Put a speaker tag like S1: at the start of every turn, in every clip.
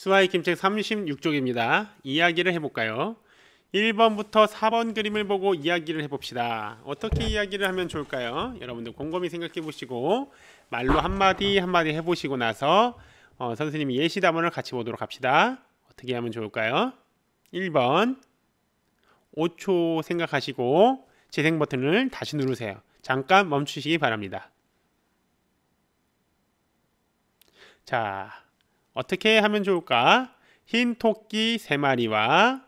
S1: 수화의 김책 36쪽입니다. 이야기를 해볼까요? 1번부터 4번 그림을 보고 이야기를 해봅시다. 어떻게 이야기를 하면 좋을까요? 여러분들 곰곰이 생각해 보시고 말로 한마디 한마디 해보시고 나서 어, 선생님이 예시 담원을 같이 보도록 합시다. 어떻게 하면 좋을까요? 1번 5초 생각하시고 재생 버튼을 다시 누르세요. 잠깐 멈추시기 바랍니다. 자, 어떻게 하면 좋을까? 흰 토끼 3마리와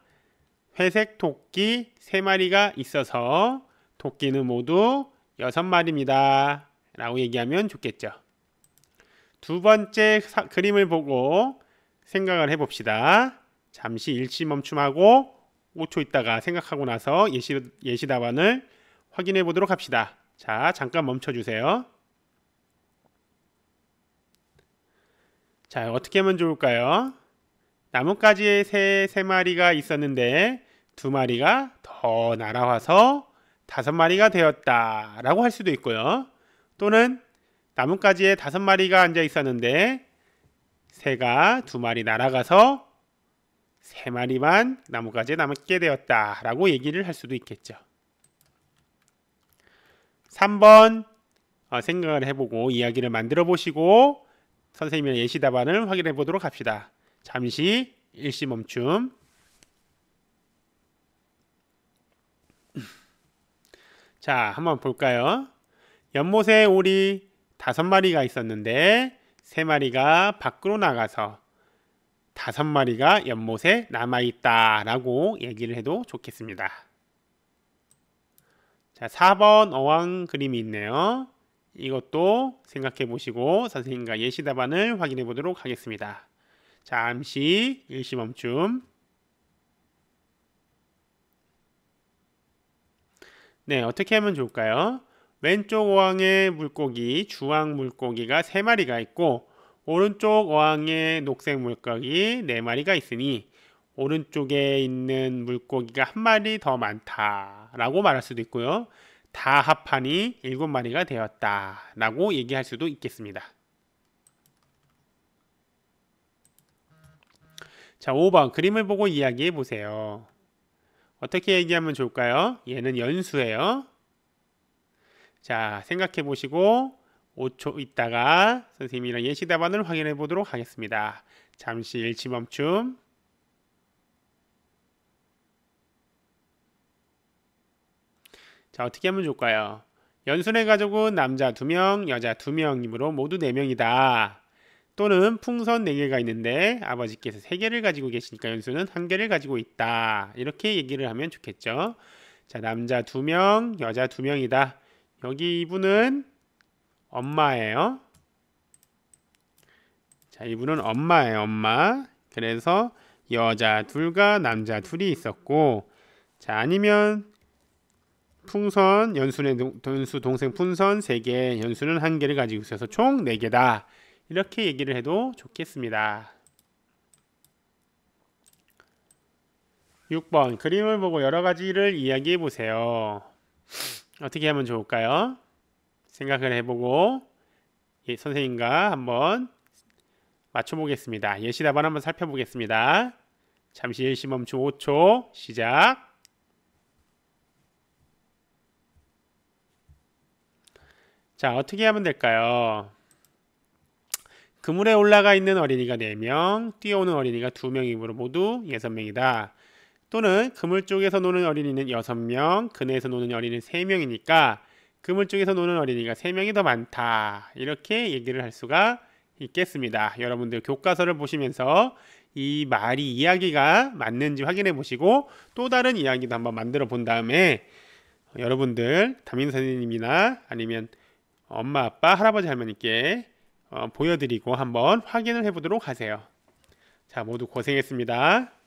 S1: 회색 토끼 3마리가 있어서 토끼는 모두 6마리입니다. 라고 얘기하면 좋겠죠. 두 번째 사, 그림을 보고 생각을 해봅시다. 잠시 일시 멈춤하고 5초 있다가 생각하고 나서 예시, 예시 답안을 확인해 보도록 합시다. 자, 잠깐 멈춰주세요. 자, 어떻게 하면 좋을까요? 나뭇가지에 새 세 마리가 있었는데 두 마리가 더 날아와서 다섯 마리가 되었다 라고 할 수도 있고요. 또는 나뭇가지에 다섯 마리가 앉아 있었는데 새가 두 마리 날아가서 세 마리만 나뭇가지에 남게 되었다 라고 얘기를 할 수도 있겠죠. 3번 어, 생각을 해보고 이야기를 만들어 보시고 선생님의 예시 답안을 확인해 보도록 합시다. 잠시 일시 멈춤. 자, 한번 볼까요? 연못에 오리 다섯 마리가 있었는데 세 마리가 밖으로 나가서 다섯 마리가 연못에 남아있다 라고 얘기를 해도 좋겠습니다. 자, 4번 어항 그림이 있네요. 이것도 생각해 보시고 선생님과 예시 답안을 확인해 보도록 하겠습니다. 잠시 일시 멈춤 네, 어떻게 하면 좋을까요? 왼쪽 어항에 물고기, 주황 물고기가 3마리가 있고 오른쪽 어항에 녹색 물고기 4마리가 있으니 오른쪽에 있는 물고기가 한 마리 더 많다라고 말할 수도 있고요. 다 합하니 일곱 마리가 되었다 라고 얘기할 수도 있겠습니다 자 5번 그림을 보고 이야기해 보세요 어떻게 얘기하면 좋을까요? 얘는 연수예요 자 생각해 보시고 5초 있다가 선생님이랑 예시 답안을 확인해 보도록 하겠습니다 잠시 일치멈춤 자, 어떻게 하면 좋을까요? 연순의 가족은 남자 2명, 여자 2명이므로 모두 4명이다. 또는 풍선 4개가 있는데 아버지께서 3개를 가지고 계시니까 연수는 1개를 가지고 있다. 이렇게 얘기를 하면 좋겠죠. 자, 남자 2명, 여자 2명이다. 여기 이분은 엄마예요. 자, 이분은 엄마예요, 엄마. 그래서 여자 둘과 남자 둘이 있었고, 자, 아니면 풍선, 연수는 연수 동생 풍선 3개, 연수는 1개를 가지고 있어서 총 4개다. 이렇게 얘기를 해도 좋겠습니다. 6번 그림을 보고 여러 가지를 이야기해 보세요. 어떻게 하면 좋을까요? 생각을 해보고 예, 선생님과 한번 맞춰보겠습니다. 예시 답안 한번 살펴보겠습니다. 잠시 일시 멈춤 5초 시작 자 어떻게 하면 될까요? 그물에 올라가 있는 어린이가 4명, 뛰어오는 어린이가 2명이므로 모두 6명이다. 또는 그물 쪽에서 노는 어린이는 6명, 그네에서 노는 어린이는 3명이니까 그물 쪽에서 노는 어린이가 3명이 더 많다. 이렇게 얘기를 할 수가 있겠습니다. 여러분들 교과서를 보시면서 이 말이 이야기가 맞는지 확인해 보시고 또 다른 이야기도 한번 만들어 본 다음에 여러분들 담임 선생님이나 아니면 엄마, 아빠, 할아버지, 할머니께 어, 보여드리고 한번 확인을 해보도록 하세요. 자, 모두 고생했습니다.